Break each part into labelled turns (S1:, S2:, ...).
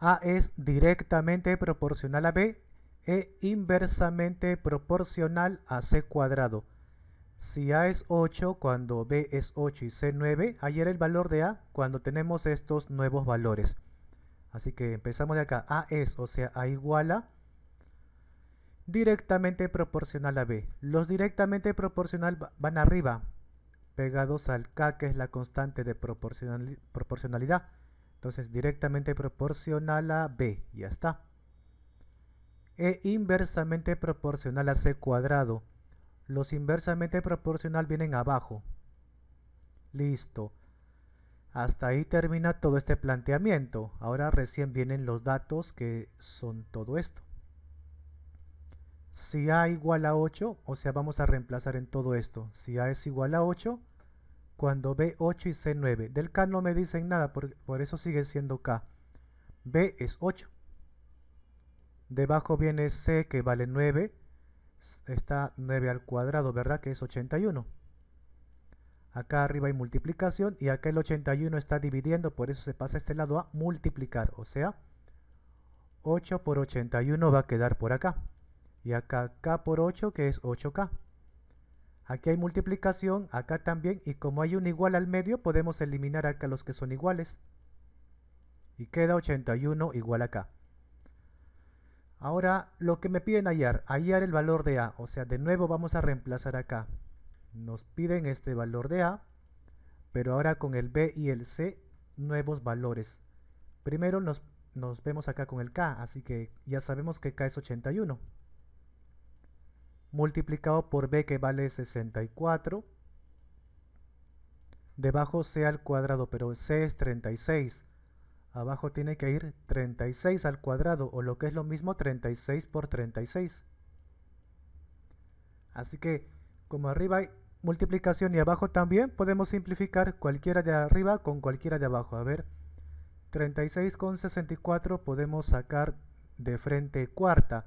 S1: A es directamente proporcional a B e inversamente proporcional a C cuadrado. Si A es 8 cuando B es 8 y C 9, ahí era el valor de A cuando tenemos estos nuevos valores. Así que empezamos de acá. A es, o sea, A igual a directamente proporcional a B. Los directamente proporcional van arriba, pegados al K, que es la constante de proporcionalidad. Entonces directamente proporcional a B, ya está. E inversamente proporcional a C cuadrado. Los inversamente proporcional vienen abajo. Listo. Hasta ahí termina todo este planteamiento. Ahora recién vienen los datos que son todo esto. Si A igual a 8, o sea, vamos a reemplazar en todo esto. Si A es igual a 8, cuando B8 y C9. Del K no me dicen nada, por, por eso sigue siendo K. B es 8. Debajo viene C que vale 9. Está 9 al cuadrado, ¿verdad? Que es 81. Acá arriba hay multiplicación y acá el 81 está dividiendo, por eso se pasa a este lado a multiplicar. O sea, 8 por 81 va a quedar por acá. Y acá K por 8 que es 8K. Aquí hay multiplicación, acá también, y como hay un igual al medio, podemos eliminar acá los que son iguales. Y queda 81 igual acá. Ahora, lo que me piden hallar, hallar el valor de A, o sea, de nuevo vamos a reemplazar acá. Nos piden este valor de A, pero ahora con el B y el C, nuevos valores. Primero nos, nos vemos acá con el K, así que ya sabemos que K es 81 multiplicado por b que vale 64 debajo c al cuadrado, pero c es 36 abajo tiene que ir 36 al cuadrado o lo que es lo mismo 36 por 36 así que como arriba hay multiplicación y abajo también podemos simplificar cualquiera de arriba con cualquiera de abajo a ver 36 con 64 podemos sacar de frente cuarta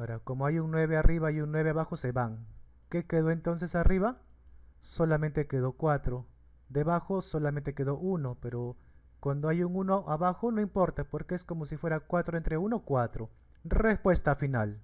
S1: Ahora, como hay un 9 arriba y un 9 abajo, se van. ¿Qué quedó entonces arriba? Solamente quedó 4. Debajo solamente quedó 1, pero cuando hay un 1 abajo no importa, porque es como si fuera 4 entre 1, 4. Respuesta final.